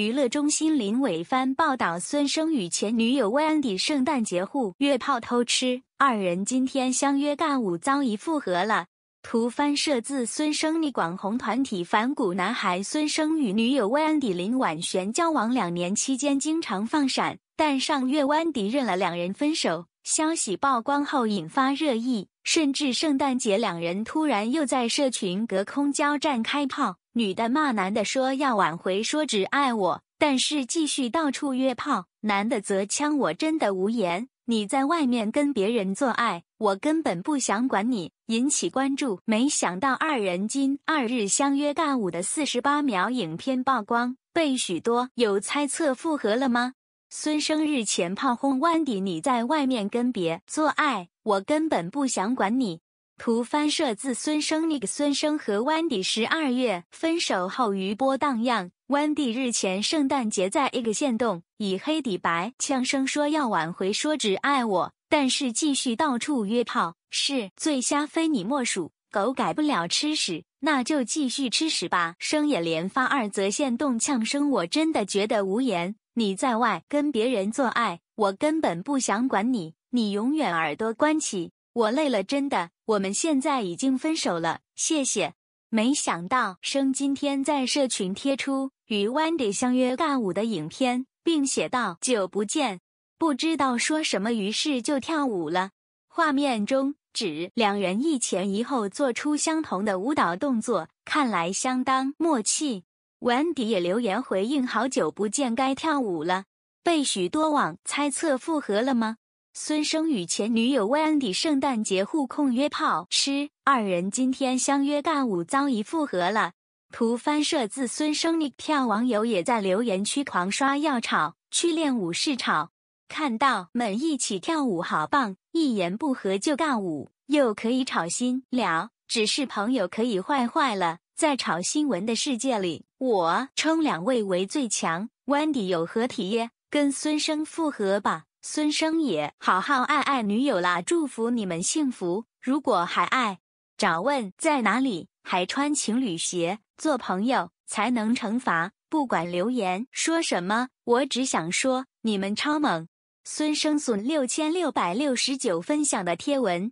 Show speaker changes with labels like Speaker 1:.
Speaker 1: 娱乐中心林伟帆报道：孙生与前女友薇安迪圣诞节互约炮偷吃，二人今天相约干舞，早已复合了。图翻摄自孙生逆广红团体反骨男孩孙生与女友薇安迪林婉璇交往两年期间经常放闪，但上月薇安迪认了两人分手。消息曝光后引发热议，甚至圣诞节两人突然又在社群隔空交战开炮。女的骂男的说要挽回，说只爱我，但是继续到处约炮。男的则呛我真的无言。你在外面跟别人做爱，我根本不想管你，引起关注。没想到二人今二日相约尬舞的四十八秒影片曝光，被许多有猜测复合了吗？孙生日前炮轰 d 底，你在外面跟别做爱，我根本不想管你。图翻社自孙生那个孙生和 Wendy 十二月分手后余波荡漾，Wendy 日前圣诞节在 eg 线洞以黑底白呛声说要挽回，说只爱我，但是继续到处约炮，是醉虾非你莫属，狗改不了吃屎，那就继续吃屎吧。生也连发二则线洞呛声，我真的觉得无言。你在外跟别人做爱，我根本不想管你，你永远耳朵关起。我累了，真的。我们现在已经分手了，谢谢。没想到，生今天在社群贴出与 Wendy 相约尬舞的影片，并写道：“久不见，不知道说什么，于是就跳舞了。”画面中，指两人一前一后做出相同的舞蹈动作，看来相当默契。Wendy 也留言回应：“好久不见，该跳舞了。”被许多网猜测复合了吗？孙生与前女友 Wendy 圣诞节互控约炮，吃二人今天相约尬舞，早已复合了。图翻摄自孙生 nick，跳网友也在留言区狂刷要吵，去练舞室吵。看到们一起跳舞好棒，一言不合就尬舞，又可以吵心了。只是朋友可以坏坏了，在吵新闻的世界里，我称两位为最强 Wendy 有何体验？跟孙生复合吧。孙生也，好好爱爱女友啦，祝福你们幸福。如果还爱，找问在哪里？还穿情侣鞋，做朋友才能惩罚。不管留言说什么，我只想说你们超猛。孙生孙六千六百六十九分享的贴文。